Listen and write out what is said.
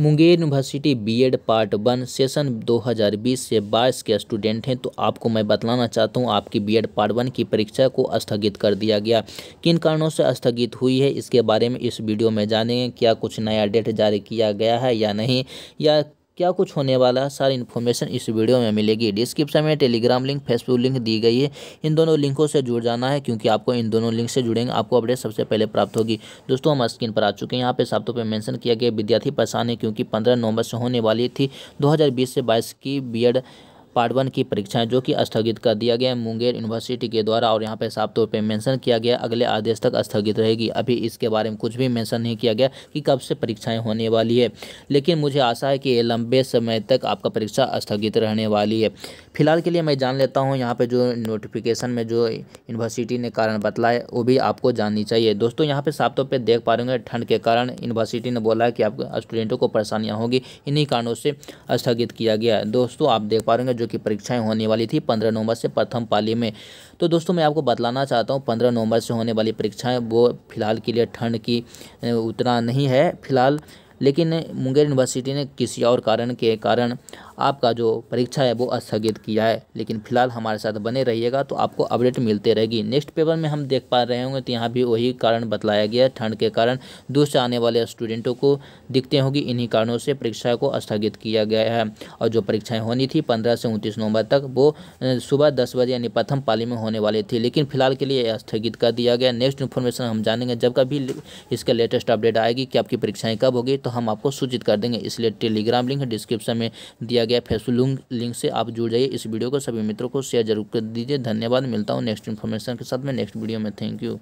Munger university BEd part one session 2020 से 22 के student हैं तो आपको मैं बतलाना चाहता हूं आपकी बीएड पार्ट वन की परीक्षा को स्थगित कर दिया गया किन कारणों से स्थगित हुई है इसके बारे में इस वीडियो में जानेंगे क्या कुछ नया डेट जारी किया गया है या नहीं या क्या कुछ होने वाला है सारी इन्फॉर्मेशन इस वीडियो में मिलेगी डिस्क्रिप्शन में टेलीग्राम लिंक फेसबुक लिंक दी गई है इन दोनों लिंकों से जुड़ जाना है क्योंकि आपको इन दोनों लिंक से जुड़ेंगे आपको अपडेट सबसे पहले प्राप्त होगी दोस्तों हम स्क्रीन पर आ चुके हैं यहाँ पे साफ तौर पर मैंशन किया गया विद्यार्थी परेशान है क्योंकि पंद्रह नवंबर से होने वाली थी दो से बाईस की बी पार्ट वन की परीक्षाएं जो कि स्थगित कर दिया गया है मुंगेर यूनिवर्सिटी के द्वारा और यहाँ पे साफ तौर पर मेंशन किया गया अगले आदेश तक स्थगित रहेगी अभी इसके बारे में कुछ भी मेंशन नहीं किया गया कि कब से परीक्षाएं होने वाली है लेकिन मुझे आशा है कि ये लंबे समय तक आपका परीक्षा स्थगित रहने वाली है फिलहाल के लिए मैं जान लेता हूँ यहाँ पर जो नोटिफिकेशन में जो यूनिवर्सिटी ने कारण है वो भी आपको जाननी चाहिए दोस्तों यहाँ पर साफ तौर पर देख पा रहे ठंड के कारण यूनिवर्सिटी ने बोला है कि आप स्टूडेंटों को परेशानियाँ होंगी इन्हीं कारणों से स्थगित किया गया दोस्तों आप देख पा रहे जो कि परीक्षाएं होने वाली थी पंद्रह नवंबर से प्रथम पाली में तो दोस्तों मैं आपको बतलाना चाहता हूँ पंद्रह नवंबर से होने वाली परीक्षाएँ वो फ़िलहाल के लिए ठंड की उतना नहीं है फिलहाल लेकिन मुंगेर यूनिवर्सिटी ने किसी और कारण के कारण आपका जो परीक्षा है वो स्थगित किया है लेकिन फिलहाल हमारे साथ बने रहिएगा तो आपको अपडेट मिलते रहेगी नेक्स्ट पेपर में हम देख पा रहे होंगे तो यहाँ भी वही कारण बतलाया गया है ठंड के कारण दूर से आने वाले स्टूडेंटों को दिखते होंगी इन्हीं कारणों से परीक्षा को स्थगित किया गया है और जो परीक्षाएँ होनी थी पंद्रह से उनतीस नवंबर तक वो सुबह दस बजे यानी प्रथम पाली में होने वाली थी लेकिन फिलहाल के लिए स्थगित कर दिया गया नेक्स्ट इन्फॉर्मेशन हम जानेंगे जब कभी इसका लेटेस्ट अपडेट आएगी कि आपकी परीक्षाएँ कब होगी तो हम आपको सूचित कर देंगे इसलिए टेलीग्राम लिंक डिस्क्रिप्शन में दिया गया गया फेसबुक लिंक से आप जुड़ जाइए इस वीडियो को सभी मित्रों को शेयर जरूर कर दीजिए धन्यवाद मिलता हूँ नेक्स्ट इन्फॉर्मेशन के साथ में नेक्स्ट वीडियो में थैंक यू